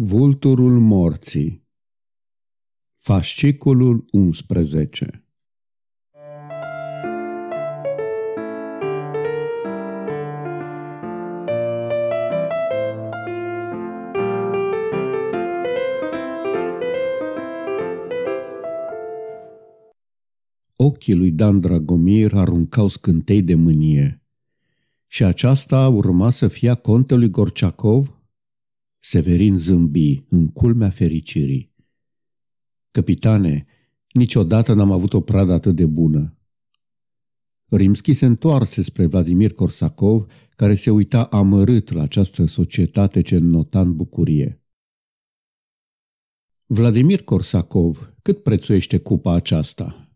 Vulturul morții Fasciculul 11 Ochii lui Dan Dragomir aruncau scântei de mânie și aceasta urma să fie contelui Gorciacov Severin zâmbi în culmea fericirii. Capitane, niciodată n-am avut o pradă atât de bună. Rimski se întoarse spre Vladimir Korsakov, care se uita amărât la această societate ce înnota în bucurie. Vladimir Korsakov, cât prețuiește cupa aceasta?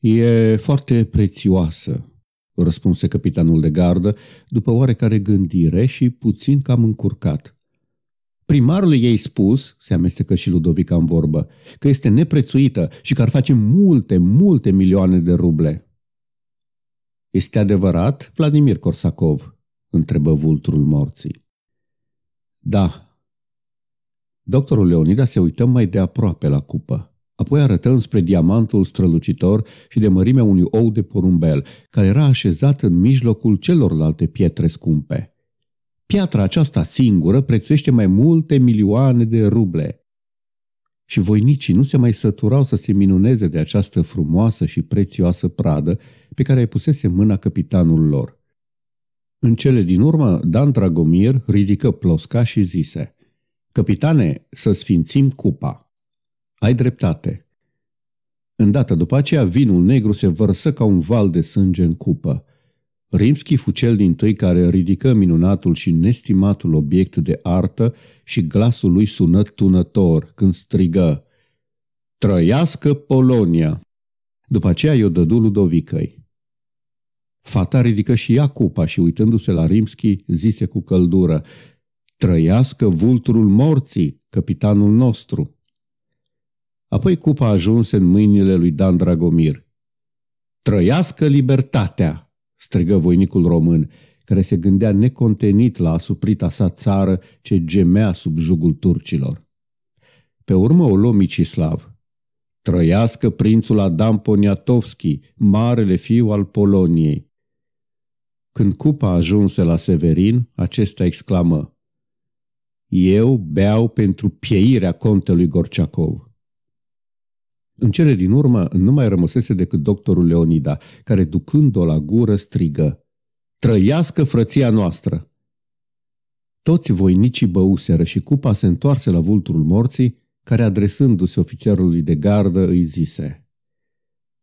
E foarte prețioasă, răspunse capitanul de gardă, după oarecare gândire și puțin cam încurcat. Primarul ei spus, se amestecă și Ludovica în vorbă, că este neprețuită și că ar face multe, multe milioane de ruble. Este adevărat, Vladimir Korsakov? întrebă vulturul morții. Da. Doctorul Leonida se uită mai de aproape la cupă. Apoi arătă spre diamantul strălucitor și de mărimea unui ou de porumbel, care era așezat în mijlocul celorlalte pietre scumpe. Piatra aceasta singură prețuiește mai multe milioane de ruble. Și voinicii nu se mai săturau să se minuneze de această frumoasă și prețioasă pradă pe care ai pusese mâna capitanul lor. În cele din urmă, Dan Dragomir ridică plosca și zise – Capitane, să sfințim cupa. Ai dreptate. Îndată după aceea, vinul negru se vărsă ca un val de sânge în cupă. Rimski fu cel din tâi care ridică minunatul și nestimatul obiect de artă și glasul lui sună tunător când strigă Trăiască Polonia! După aceea i-o dădu Ludovicăi. Fata ridică și ea cupa și uitându-se la Rimski zise cu căldură Trăiască vulturul morții, capitanul nostru! Apoi cupa ajunse în mâinile lui Dan Dragomir. Trăiască libertatea! strigă voinicul român, care se gândea necontenit la asuprita sa țară ce gemea sub jugul turcilor. Pe urmă o luă Micislav. Trăiască prințul Adam Poniatowski, marele fiu al Poloniei. Când cupa ajunse la Severin, acesta exclamă Eu beau pentru pieirea contelui Gorciacov. În cele din urmă nu mai rămăsese decât doctorul Leonida, care ducând-o la gură strigă Trăiască frăția noastră! Toți voinicii băuseră și cupa se întoarse la vulturul morții, care adresându-se ofițerului de gardă îi zise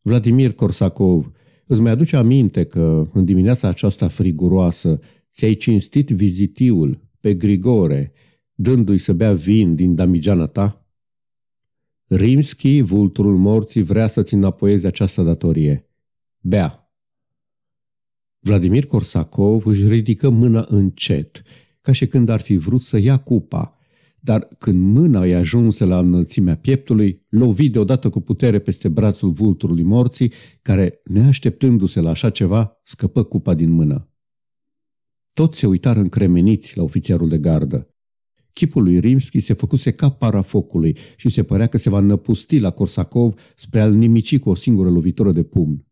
Vladimir Korsakov, îți mai aduce aminte că în dimineața aceasta friguroasă ți-ai cinstit vizitiul pe Grigore, dându-i să bea vin din damigeana ta?" Rimski, vulturul morții, vrea să-ți înapoieze această datorie. Bea! Vladimir Korsakov își ridică mâna încet, ca și când ar fi vrut să ia cupa, dar când mâna i-a ajuns la înălțimea pieptului, lovi deodată cu putere peste brațul vulturului morții, care, neașteptându-se la așa ceva, scăpă cupa din mână. Toți se uitară încremeniți la ofițerul de gardă. Chipul lui Rimski se făcuse ca parafocului și se părea că se va năpusti la Corsacov spre a-l nimici cu o singură lovitură de pumn.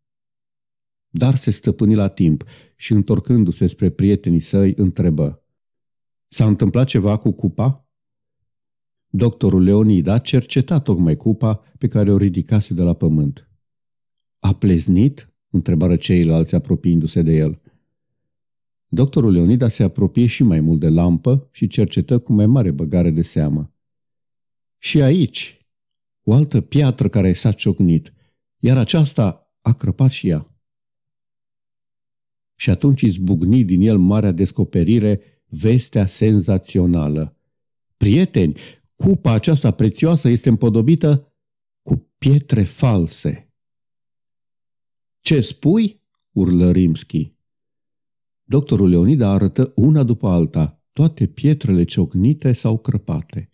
Dar se stăpâni la timp și, întorcându-se spre prietenii săi, întrebă. S-a întâmplat ceva cu cupa?" Doctorul Leonida cerceta tocmai cupa pe care o ridicase de la pământ. A pleznit?" întrebară ceilalți apropiindu-se de el. Doctorul Leonida se apropie și mai mult de lampă și cercetă cu mai mare băgare de seamă. Și aici, o altă piatră care s-a ciocnit, iar aceasta a crăpat și ea. Și atunci izbucni din el marea descoperire, vestea senzațională. Prieteni, cupa aceasta prețioasă este împodobită cu pietre false. Ce spui? urlă Rimski. Doctorul Leonida arătă una după alta toate pietrele ciocnite sau crăpate.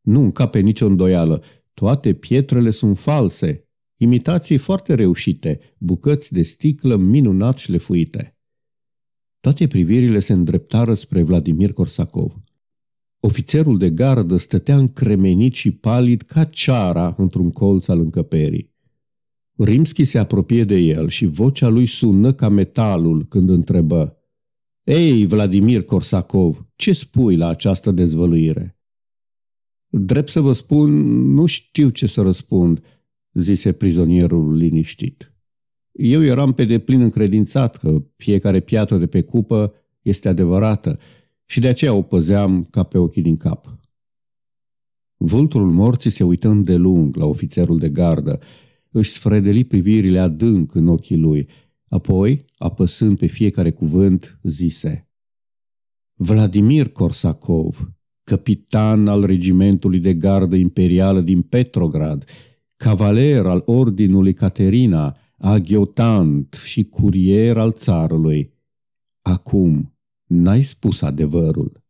Nu încape nicio îndoială, toate pietrele sunt false, imitații foarte reușite, bucăți de sticlă minunat șlefuite. Toate privirile se îndreptară spre Vladimir Corsacov. Ofițerul de gardă stătea încremenit și palid ca ceara într-un colț al încăperii. Rimski se apropie de el și vocea lui sună ca metalul când întrebă Ei, Vladimir Korsakov, ce spui la această dezvăluire? Drept să vă spun, nu știu ce să răspund, zise prizonierul liniștit. Eu eram pe deplin încredințat că fiecare piatră de pe cupă este adevărată și de aceea o păzeam ca pe ochii din cap. Vulturul morții se uită lung la ofițerul de gardă își sfredeli privirile adânc în ochii lui, apoi, apăsând pe fiecare cuvânt, zise Vladimir Korsakov, capitan al regimentului de gardă imperială din Petrograd, cavaler al ordinului Caterina, aghiotant și curier al țarului. Acum, n-ai spus adevărul.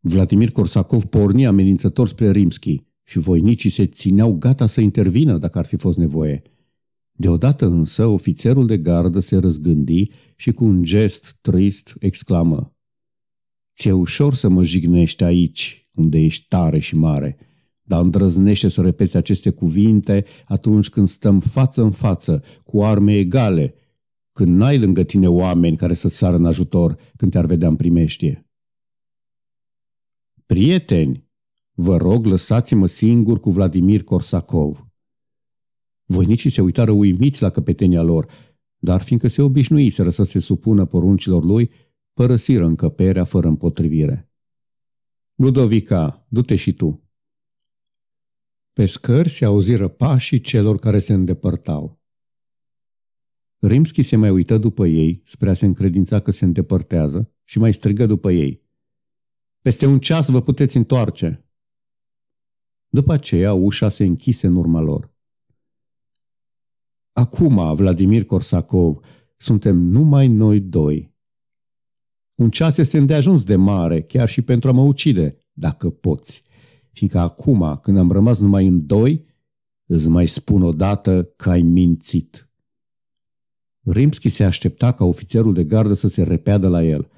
Vladimir Korsakov porni amenințător spre Rimski și voinicii se țineau gata să intervină dacă ar fi fost nevoie. Deodată însă ofițerul de gardă se răzgândi și cu un gest trist exclamă Ți-e ușor să mă jignești aici, unde ești tare și mare, dar îndrăznește să repeți aceste cuvinte atunci când stăm față în față, cu arme egale, când n-ai lângă tine oameni care să-ți sară în ajutor când te-ar vedea în primeștie. Prieteni, Vă rog, lăsați-mă singur cu Vladimir Corsacov. Voinicii se uitară uimiți la căpetenia lor, dar fiindcă se obișnuiseră să se supună poruncilor lui, părăsiră încăperea fără împotrivire. Ludovica, du-te și tu. Pe scări se auziră pașii celor care se îndepărtau. Rimski se mai uită după ei, spre a se încredința că se îndepărtează, și mai strigă după ei. Peste un ceas vă puteți întoarce! După aceea, ușa se închise în urma lor. Acum, Vladimir Corsacov, suntem numai noi doi. Un ceas este îndeajuns de mare, chiar și pentru a mă ucide, dacă poți. Fiindcă acum, când am rămas numai în doi, îți mai spun odată că ai mințit. Rimski se aștepta ca ofițerul de gardă să se repeadă la el.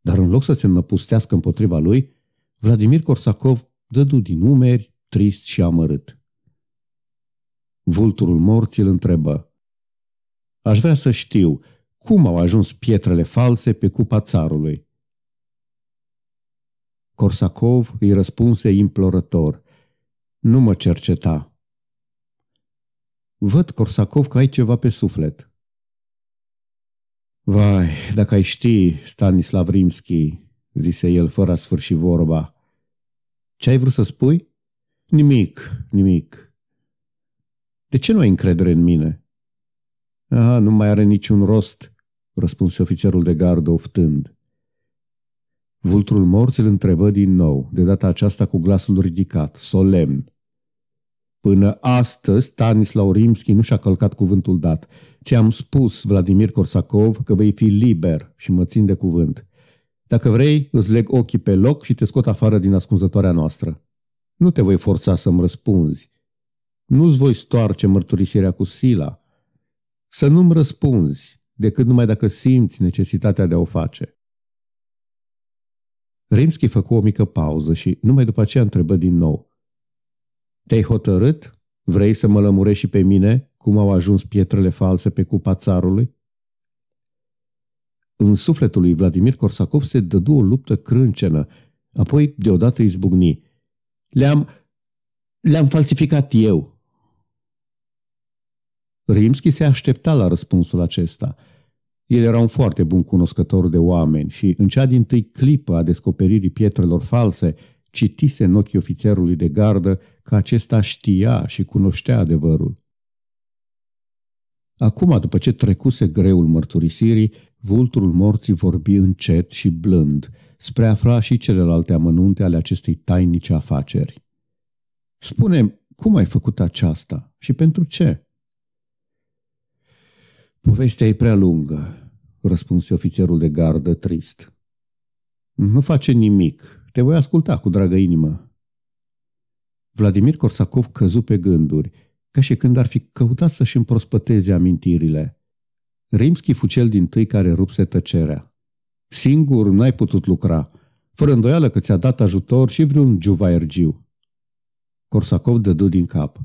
Dar în loc să se năpustească împotriva lui, Vladimir Corsacov dădu din umeri, trist și amărât. Vulturul morții îl întrebă. Aș vrea să știu cum au ajuns pietrele false pe cupa țarului. Corsacov îi răspunse implorător. Nu mă cerceta. Văd, Corsacov, că ai ceva pe suflet. Vai, dacă ai ști, Stanislav Rimski, zise el fără a sfârși vorba, ce ai vrut să spui? Nimic, nimic. De ce nu ai încredere în mine? Aha, nu mai are niciun rost, răspunse ofițerul de gardă oftând. Vulturul morții îl întrebă din nou, de data aceasta cu glasul ridicat, solemn. Până astăzi, Stanislav Rimski nu și-a călcat cuvântul dat. Ți-am spus, Vladimir Korsakov, că vei fi liber și mă țin de cuvânt. Dacă vrei, îți leg ochii pe loc și te scot afară din ascunzătoarea noastră. Nu te voi forța să-mi răspunzi. Nu-ți voi stoarce mărturisirea cu sila. Să nu-mi răspunzi decât numai dacă simți necesitatea de a o face. Rimski făcu o mică pauză și numai după aceea întrebă din nou. Te-ai hotărât? Vrei să mă lămurești și pe mine cum au ajuns pietrele false pe cupa țarului? În sufletul lui Vladimir Korsakov se dădu o luptă crâncenă, apoi deodată izbucni le-am, le-am falsificat eu. Rimski se aștepta la răspunsul acesta. El era un foarte bun cunoscător de oameni și în cea din tâi clipă a descoperirii pietrelor false citise în ochii ofițerului de gardă că acesta știa și cunoștea adevărul. Acum, după ce trecuse greul mărturisirii, vulturul morții vorbi încet și blând – spre a afla și celelalte amănunte ale acestei tainice afaceri. Spune, cum ai făcut aceasta și pentru ce? Povestea e prea lungă, răspunse ofițerul de gardă trist. Nu face nimic, te voi asculta cu dragă inimă. Vladimir Corsacov căzu pe gânduri, ca și când ar fi căutat să-și împrospăteze amintirile. Rimski fu cel din tâi care rupse tăcerea. Singur n-ai putut lucra, fără îndoială că ți-a dat ajutor și vreun giuvaergiu. Corsacov dădu din cap.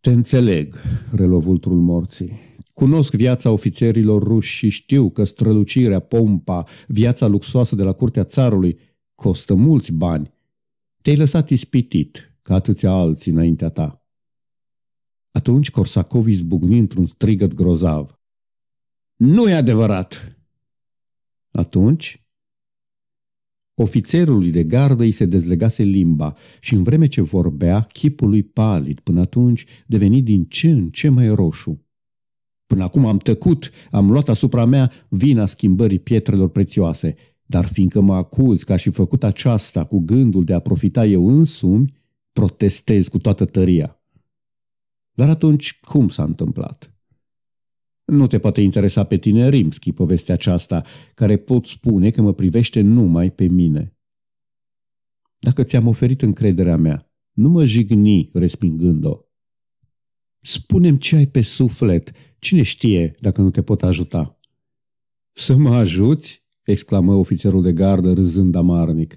Te înțeleg, relovultul morții. Cunosc viața ofițerilor ruși și știu că strălucirea, pompa, viața luxoasă de la curtea țarului costă mulți bani. Te-ai lăsat ispitit, ca atâția alții înaintea ta. Atunci Corsacov izbucni într-un strigăt grozav. Nu e adevărat! Atunci, ofițerului de gardă îi se dezlegase limba și în vreme ce vorbea, chipul lui palid până atunci deveni din ce în ce mai roșu. Până acum am tăcut, am luat asupra mea vina schimbării pietrelor prețioase, dar fiindcă mă acuz că aș fi făcut aceasta cu gândul de a profita eu însumi, protestez cu toată tăria. Dar atunci cum s-a întâmplat? Nu te poate interesa pe tine, Rimski, povestea aceasta, care pot spune că mă privește numai pe mine. Dacă ți-am oferit încrederea mea, nu mă jigni respingând-o. Spunem ce ai pe suflet. Cine știe dacă nu te pot ajuta? Să mă ajuți? exclamă ofițerul de gardă râzând amarnic.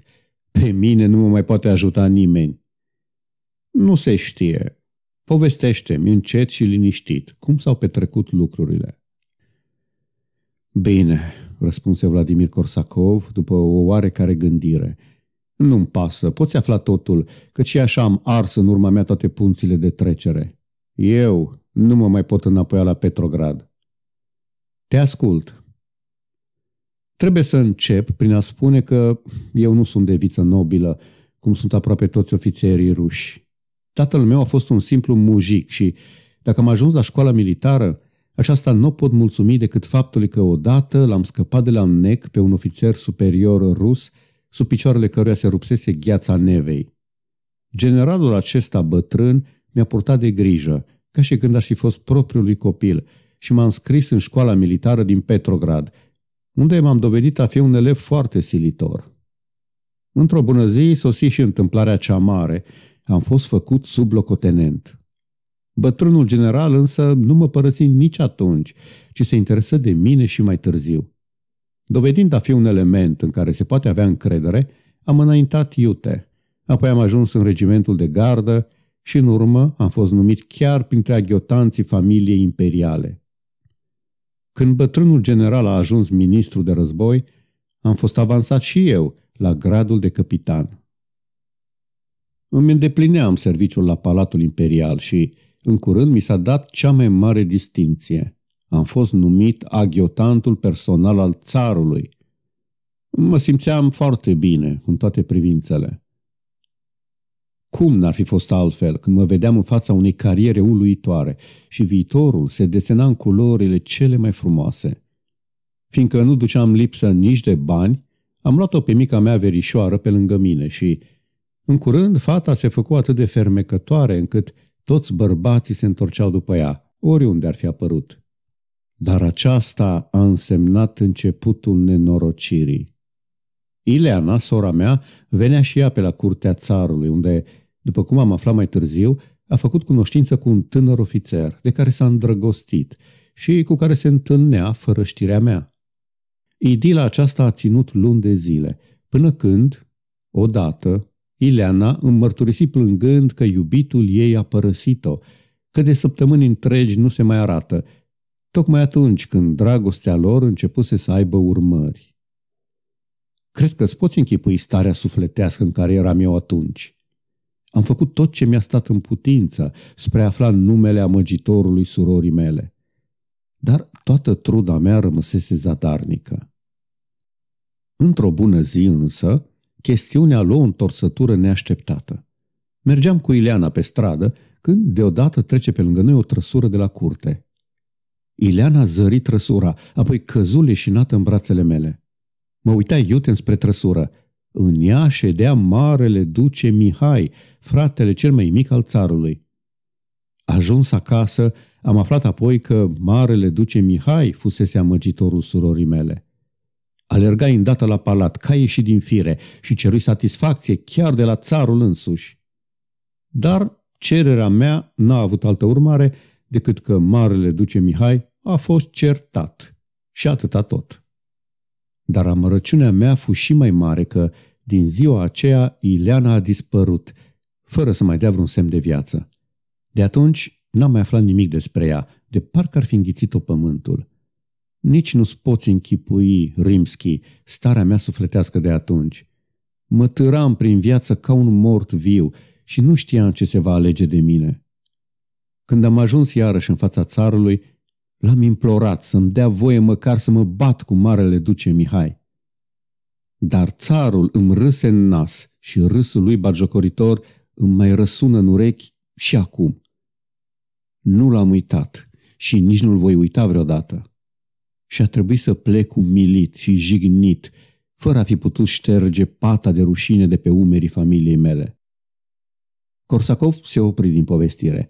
Pe mine nu mă mai poate ajuta nimeni. Nu se știe. Povestește-mi încet și liniștit cum s-au petrecut lucrurile. Bine, răspunse Vladimir Corsacov după o oarecare gândire. Nu-mi pasă, poți afla totul, că și așa am ars în urma mea toate punțile de trecere. Eu nu mă mai pot înapoi la Petrograd. Te ascult. Trebuie să încep prin a spune că eu nu sunt de viță nobilă, cum sunt aproape toți ofițerii ruși. Tatăl meu a fost un simplu mujic și, dacă am ajuns la școala militară, aceasta nu pot mulțumi decât faptului că odată l-am scăpat de la nec pe un ofițer superior rus, sub picioarele căruia se rupsese gheața nevei. Generalul acesta bătrân mi-a purtat de grijă, ca și când aș fi fost propriul lui copil, și m-a înscris în școala militară din Petrograd, unde m-am dovedit a fi un elev foarte silitor. Într-o bună zi sosi și întâmplarea cea mare – am fost făcut sublocotenent. Bătrânul general însă nu mă părăsi nici atunci, ci se interesă de mine și mai târziu. Dovedind a fi un element în care se poate avea încredere, am înaintat iute. Apoi am ajuns în regimentul de gardă și în urmă am fost numit chiar printre aghiotanții familiei imperiale. Când bătrânul general a ajuns ministru de război, am fost avansat și eu la gradul de capitan. Îmi îndeplineam serviciul la Palatul Imperial și, în curând, mi s-a dat cea mai mare distinție. Am fost numit aghiotantul personal al țarului. Mă simțeam foarte bine în toate privințele. Cum n-ar fi fost altfel când mă vedeam în fața unei cariere uluitoare și viitorul se desena în culorile cele mai frumoase? Fiindcă nu duceam lipsă nici de bani, am luat-o pe mica mea verișoară pe lângă mine și în curând, fata se făcu atât de fermecătoare încât toți bărbații se întorceau după ea, oriunde ar fi apărut. Dar aceasta a însemnat începutul nenorocirii. Ileana, sora mea, venea și ea pe la curtea țarului, unde, după cum am aflat mai târziu, a făcut cunoștință cu un tânăr ofițer, de care s-a îndrăgostit și cu care se întâlnea fără știrea mea. Idila aceasta a ținut luni de zile, până când, odată, Ileana îmi mărturisi plângând că iubitul ei a părăsit-o, că de săptămâni întregi nu se mai arată, tocmai atunci când dragostea lor începuse să aibă urmări. Cred că îți poți închipui starea sufletească în care eram eu atunci. Am făcut tot ce mi-a stat în putință spre a afla numele amăgitorului surorii mele. Dar toată truda mea rămăsese zadarnică. Într-o bună zi însă, chestiunea luă o întorsătură neașteptată. Mergeam cu Ileana pe stradă când deodată trece pe lângă noi o trăsură de la curte. Ileana zări trăsura, apoi căzu leșinată în brațele mele. Mă uitai iute spre trăsură. În ea ședea marele duce Mihai, fratele cel mai mic al țarului. Ajuns acasă, am aflat apoi că marele duce Mihai fusese amăgitorul surorii mele. Alergai îndată la palat, ca ieșit din fire, și cerui satisfacție chiar de la țarul însuși. Dar cererea mea n-a avut altă urmare decât că marele duce Mihai a fost certat. Și atâta tot. Dar amărăciunea mea fu și mai mare că, din ziua aceea, Ileana a dispărut, fără să mai dea vreun semn de viață. De atunci n-am mai aflat nimic despre ea, de parcă ar fi înghițit-o pământul. Nici nu-ți poți închipui, Rimski, starea mea sufletească de atunci. Mă târam prin viață ca un mort viu și nu știam ce se va alege de mine. Când am ajuns iarăși în fața țarului, l-am implorat să-mi dea voie măcar să mă bat cu marele duce Mihai. Dar țarul îmi râse în nas și râsul lui barjocoritor îmi mai răsună în urechi și acum. Nu l-am uitat și nici nu-l voi uita vreodată și a trebuit să plec umilit și jignit, fără a fi putut șterge pata de rușine de pe umerii familiei mele. Corsacov se opri din povestire.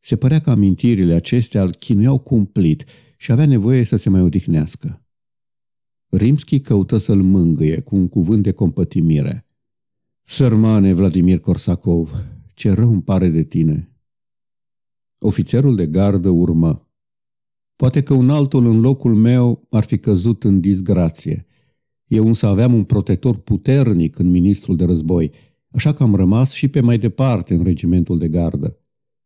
Se părea că amintirile acestea îl chinuiau cumplit și avea nevoie să se mai odihnească. Rimski căută să-l mângâie cu un cuvânt de compătimire. Sărmane, Vladimir Corsacov, ce rău îmi pare de tine!" Ofițerul de gardă urmă. Poate că un altul în locul meu ar fi căzut în disgrație. Eu însă aveam un protector puternic în ministrul de război, așa că am rămas și pe mai departe în regimentul de gardă.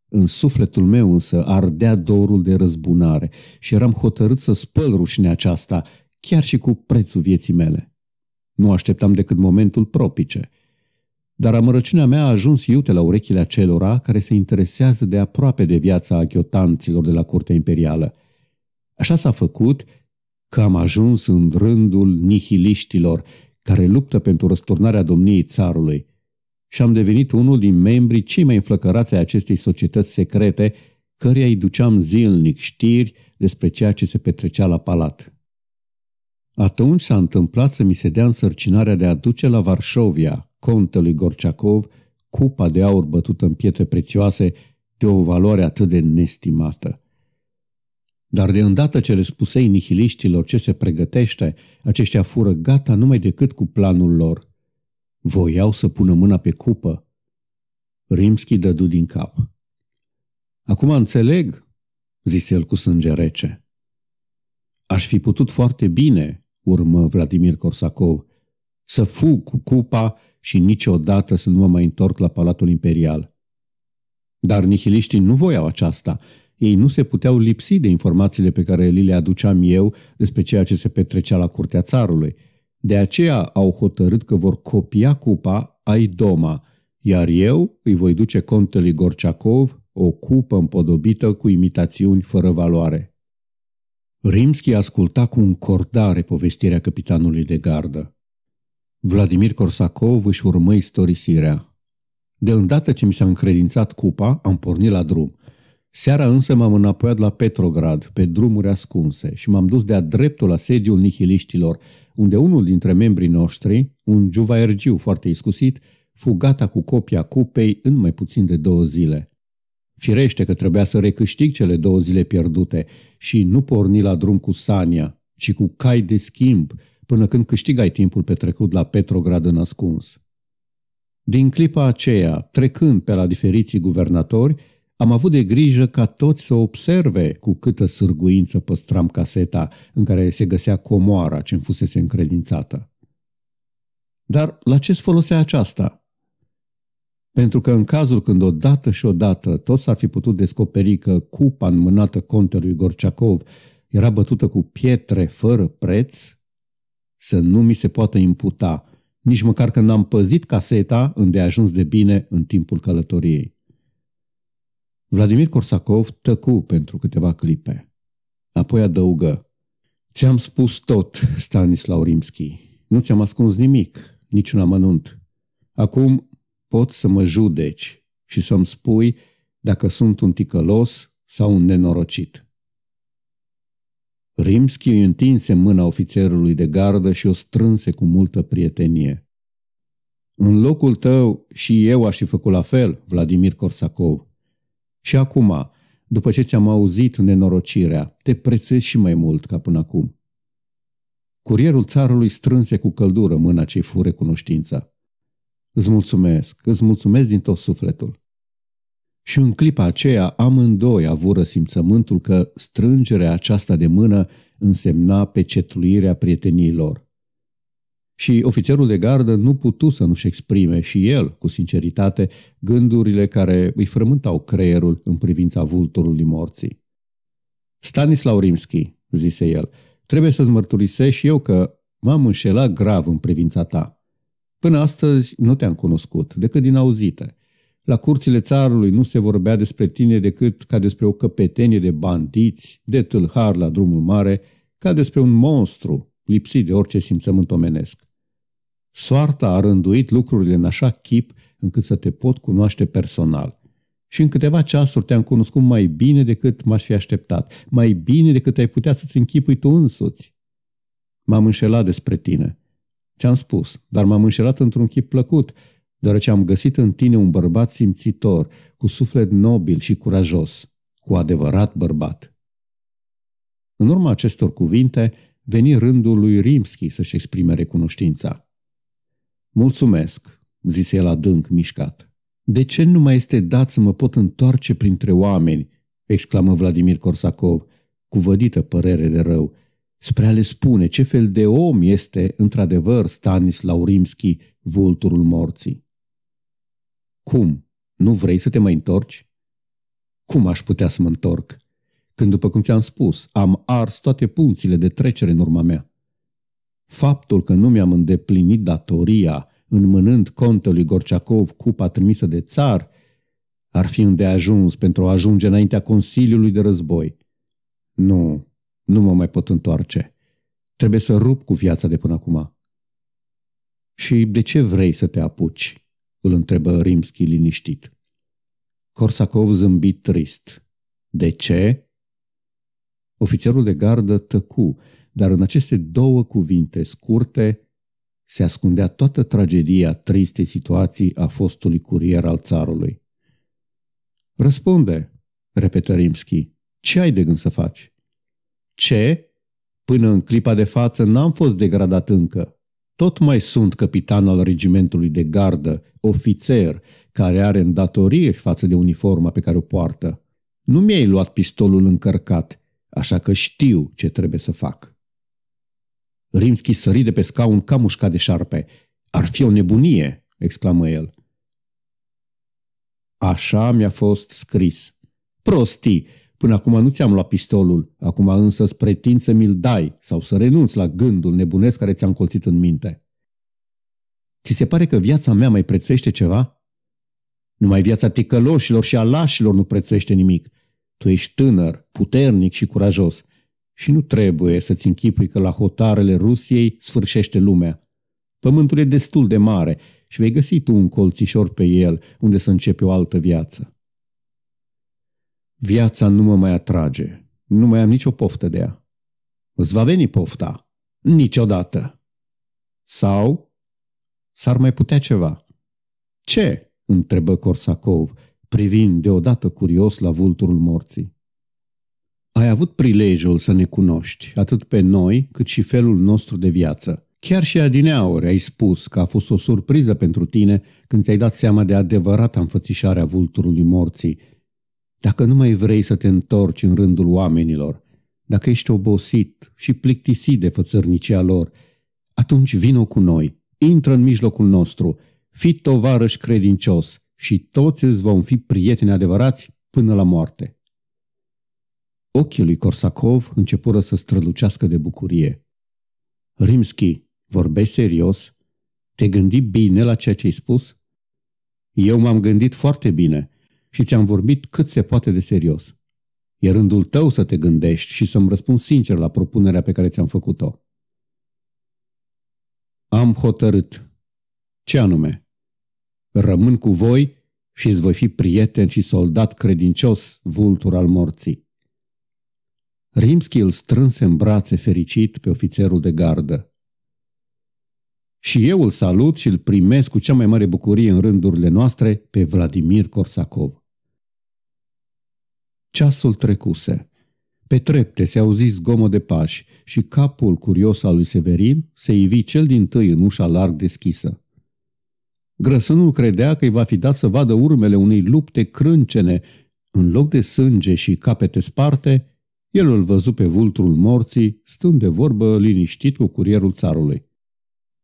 În sufletul meu însă ardea dorul de răzbunare și eram hotărât să spăl rușinea aceasta, chiar și cu prețul vieții mele. Nu așteptam decât momentul propice. Dar amărăciunea mea a ajuns iute la urechile acelora care se interesează de aproape de viața aghiotanților de la curtea imperială. Așa s-a făcut că am ajuns în rândul nihiliștilor care luptă pentru răsturnarea domniei țarului și am devenit unul din membrii cei mai înflăcărați ai acestei societăți secrete căreia îi duceam zilnic știri despre ceea ce se petrecea la palat. Atunci s-a întâmplat să mi se dea însărcinarea de a duce la Varșovia, contelui Gorciacov, cupa de aur bătută în pietre prețioase de o valoare atât de nestimată. Dar de îndată ce le spusei nihiliștilor ce se pregătește, aceștia fură gata numai decât cu planul lor. Voiau să pună mâna pe cupă. Rimski dădu din cap. Acum înțeleg, zise el cu sânge rece. Aș fi putut foarte bine, urmă Vladimir Korsakov, să fug cu cupa și niciodată să nu mă mai întorc la Palatul Imperial. Dar nihiliștii nu voiau aceasta ei nu se puteau lipsi de informațiile pe care li le aduceam eu despre ceea ce se petrecea la curtea țarului. De aceea au hotărât că vor copia cupa doma, iar eu îi voi duce contelui Gorciacov o cupă împodobită cu imitațiuni fără valoare. Rimski asculta cu încordare povestirea capitanului de gardă. Vladimir Korsakov își urmă istorisirea. De îndată ce mi s-a încredințat cupa, am pornit la drum – Seara însă m-am înapoiat la Petrograd, pe drumuri ascunse, și m-am dus de-a dreptul la sediul nihiliștilor, unde unul dintre membrii noștri, un juvaergiu foarte iscusit, fugata cu copia cupei în mai puțin de două zile. Firește că trebuia să recâștig cele două zile pierdute și nu porni la drum cu Sania, ci cu cai de schimb, până când câștigai timpul petrecut la Petrograd în ascuns. Din clipa aceea, trecând pe la diferiții guvernatori, am avut de grijă ca toți să observe cu câtă sârguință păstram caseta în care se găsea comoara ce-mi fusese încredințată. Dar la ce-ți folosea aceasta? Pentru că în cazul când odată și odată toți ar fi putut descoperi că cupa înmânată contelui Gorciacov era bătută cu pietre fără preț, să nu mi se poată imputa, nici măcar că n-am păzit caseta ajuns de bine în timpul călătoriei. Vladimir Korsakov tăcu pentru câteva clipe. Apoi adăugă. Ți-am spus tot, Stanislav Rimski. Nu ți-am ascuns nimic, niciun amănunt. Acum pot să mă judeci și să-mi spui dacă sunt un ticălos sau un nenorocit. Rimski îi întinse mâna ofițerului de gardă și o strânse cu multă prietenie. În locul tău și eu aș fi făcut la fel, Vladimir Korsakov. Și acum, după ce ți-am auzit nenorocirea, te prețuiesc și mai mult ca până acum. Curierul țarului strânse cu căldură mâna ce fure cunoștința. Îți mulțumesc, îți mulțumesc din tot sufletul. Și în clipa aceea amândoi avură simțământul că strângerea aceasta de mână însemna pecetluirea lor și ofițerul de gardă nu putu să nu-și exprime și el, cu sinceritate, gândurile care îi frământau creierul în privința vulturului morții. Stanislav Rimski, zise el, trebuie să-ți mărturisesc și eu că m-am înșelat grav în privința ta. Până astăzi nu te-am cunoscut, decât din auzite. La curțile țarului nu se vorbea despre tine decât ca despre o căpetenie de bandiți, de tâlhar la drumul mare, ca despre un monstru lipsit de orice simțământ omenesc. Soarta a rânduit lucrurile în așa chip încât să te pot cunoaște personal. Și în câteva ceasuri te-am cunoscut mai bine decât m-aș fi așteptat, mai bine decât ai putea să-ți închipui tu însuți. M-am înșelat despre tine. Ți-am spus, dar m-am înșelat într-un chip plăcut, deoarece am găsit în tine un bărbat simțitor, cu suflet nobil și curajos, cu adevărat bărbat. În urma acestor cuvinte, veni rândul lui Rimski să-și exprime recunoștința. Mulțumesc, zise el adânc mișcat. De ce nu mai este dat să mă pot întoarce printre oameni? exclamă Vladimir Korsakov, cu vădită părere de rău, spre a le spune ce fel de om este într-adevăr Stanislau Rimski, vulturul morții. Cum? Nu vrei să te mai întorci? Cum aș putea să mă întorc? Când, după cum ți-am spus, am ars toate punțile de trecere în urma mea. Faptul că nu mi-am îndeplinit datoria înmânând lui Gorciacov cupa trimisă de țar, ar fi îndeajuns pentru a ajunge înaintea Consiliului de Război. Nu, nu mă mai pot întoarce. Trebuie să rup cu viața de până acum. Și de ce vrei să te apuci? îl întrebă Rimski liniștit. Corsacov zâmbi trist. De ce? Ofițerul de gardă tăcu dar în aceste două cuvinte scurte se ascundea toată tragedia tristei situații a fostului curier al țarului. Răspunde, repetă Rimski, ce ai de gând să faci? Ce? Până în clipa de față n-am fost degradat încă. Tot mai sunt capitan al regimentului de gardă, ofițer, care are îndatoriri față de uniforma pe care o poartă. Nu mi-ai luat pistolul încărcat, așa că știu ce trebuie să fac. Rimski sări de pe scaun ca mușca de șarpe. Ar fi o nebunie!" exclamă el. Așa mi-a fost scris. Prostii! Până acum nu ți-am luat pistolul, acum însă pretind să mi-l dai sau să renunți la gândul nebunesc care ți-a încolțit în minte. Ți se pare că viața mea mai prețuiește ceva? Numai viața ticăloșilor și alașilor nu prețuiește nimic. Tu ești tânăr, puternic și curajos și nu trebuie să-ți închipui că la hotarele Rusiei sfârșește lumea. Pământul e destul de mare și vei găsi tu un colțișor pe el unde să începi o altă viață. Viața nu mă mai atrage. Nu mai am nicio poftă de ea. Îți va veni pofta. Niciodată. Sau s-ar mai putea ceva. Ce? întrebă Corsacov, privind deodată curios la vulturul morții. Ai avut prilejul să ne cunoști, atât pe noi, cât și felul nostru de viață. Chiar și adineaori ai spus că a fost o surpriză pentru tine când ți-ai dat seama de adevărata înfățișare a vulturului morții. Dacă nu mai vrei să te întorci în rândul oamenilor, dacă ești obosit și plictisit de fățărnicia lor, atunci vino cu noi, intră în mijlocul nostru, fii tovarăș credincios și toți îți vom fi prieteni adevărați până la moarte. Ochii lui Corsacov începură să strălucească de bucurie. Rimski, vorbeai serios? Te gândi bine la ceea ce ai spus? Eu m-am gândit foarte bine și ți-am vorbit cât se poate de serios. E rândul tău să te gândești și să-mi răspund sincer la propunerea pe care ți-am făcut-o. Am hotărât. Ce anume? Rămân cu voi și îți voi fi prieten și soldat credincios, vultur al morții. Rimski îl strânse în brațe fericit pe ofițerul de gardă. Și eu îl salut și îl primesc cu cea mai mare bucurie în rândurile noastre pe Vladimir Korsakov. Ceasul trecuse. Pe trepte se auzi zgomă de pași și capul curios al lui Severin se ivi cel din tâi în ușa larg deschisă. Grăsânul credea că îi va fi dat să vadă urmele unei lupte crâncene. În loc de sânge și capete sparte, el îl văzu pe vulturul morții, stând de vorbă liniștit cu curierul țarului.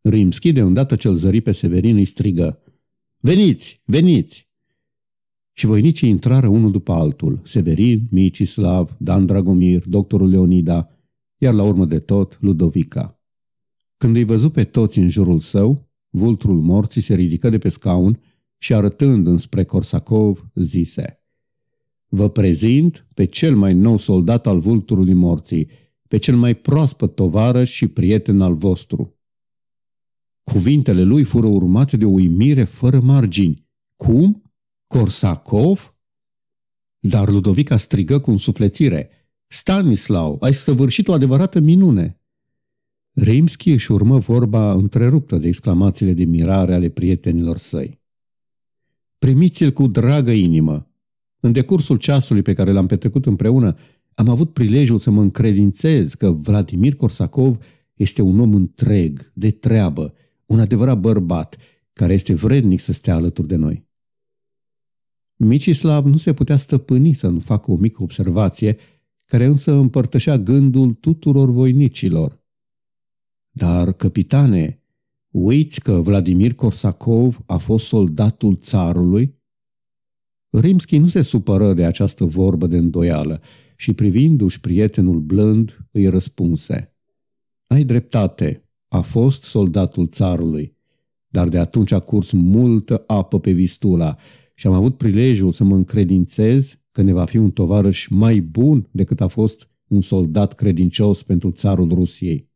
Rimski, de îndată ce îl zări pe Severin, îi strigă. Veniți, veniți! Și voinicii intrară unul după altul, Severin, Micislav, Dan Dragomir, doctorul Leonida, iar la urmă de tot, Ludovica. Când îi văzu pe toți în jurul său, vulturul morții se ridică de pe scaun și arătând înspre Corsacov, zise – Vă prezint pe cel mai nou soldat al vulturului morții, pe cel mai proaspăt tovară și prieten al vostru. Cuvintele lui fură urmate de o uimire fără margini. Cum? Corsacov? Dar Ludovica strigă cu însuflețire. Stanislau, ai săvârșit o adevărată minune! Rimski își urmă vorba întreruptă de exclamațiile de mirare ale prietenilor săi. Primiți-l cu dragă inimă, în decursul ceasului pe care l-am petrecut împreună, am avut prilejul să mă încredințez că Vladimir Korsakov este un om întreg, de treabă, un adevărat bărbat, care este vrednic să stea alături de noi. Micislav nu se putea stăpâni să nu facă o mică observație, care însă împărtășea gândul tuturor voinicilor. Dar, capitane, uiți că Vladimir Korsakov a fost soldatul țarului Rimski nu se supără de această vorbă de îndoială și privindu-și prietenul blând, îi răspunse. Ai dreptate, a fost soldatul țarului, dar de atunci a curs multă apă pe Vistula și am avut prilejul să mă încredințez că ne va fi un tovarăș mai bun decât a fost un soldat credincios pentru țarul Rusiei.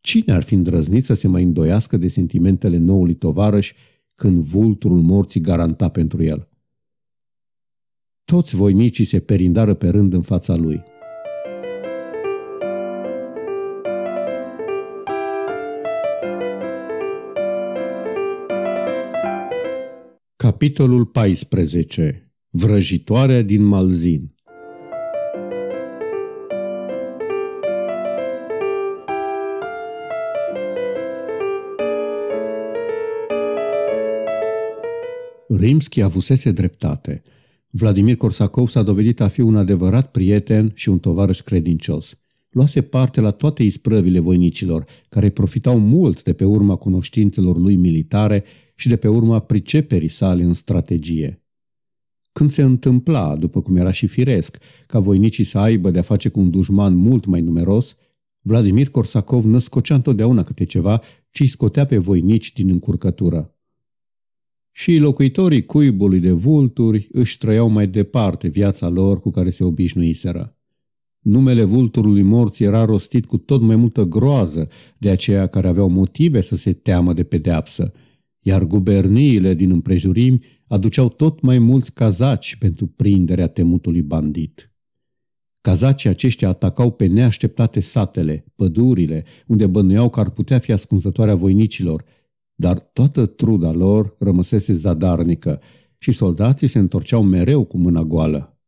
Cine ar fi îndrăznit să se mai îndoiască de sentimentele noului tovarăș când vulturul morții garanta pentru el. Toți voinicii se perindară pe rând în fața lui. Capitolul 14. Vrăjitoarea din Malzin Rimski avusese dreptate. Vladimir Korsakov s-a dovedit a fi un adevărat prieten și un tovarăș credincios. Luase parte la toate isprăvile voinicilor, care profitau mult de pe urma cunoștințelor lui militare și de pe urma priceperii sale în strategie. Când se întâmpla, după cum era și firesc, ca voinicii să aibă de-a face cu un dușman mult mai numeros, Vladimir Korsakov născocea întotdeauna câte ceva ce îi scotea pe voinici din încurcătură și locuitorii cuibului de vulturi își trăiau mai departe viața lor cu care se obișnuiseră. Numele vulturului morții era rostit cu tot mai multă groază de aceia care aveau motive să se teamă de pedeapsă, iar guberniile din împrejurimi aduceau tot mai mulți cazaci pentru prinderea temutului bandit. Cazacii aceștia atacau pe neașteptate satele, pădurile, unde bănuiau că ar putea fi ascunzătoarea voinicilor – dar toată truda lor rămăsese zadarnică și soldații se întorceau mereu cu mâna goală.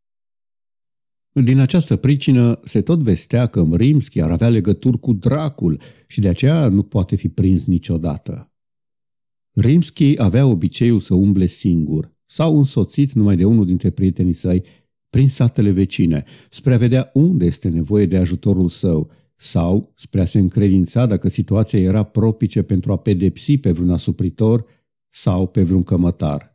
Din această pricină se tot vestea că Mrimski ar avea legături cu dracul și de aceea nu poate fi prins niciodată. Rimski avea obiceiul să umble singur sau însoțit numai de unul dintre prietenii săi prin satele vecine, spre a vedea unde este nevoie de ajutorul său – sau spre a se încredința dacă situația era propice pentru a pedepsi pe vreun asupritor sau pe vreun cămătar.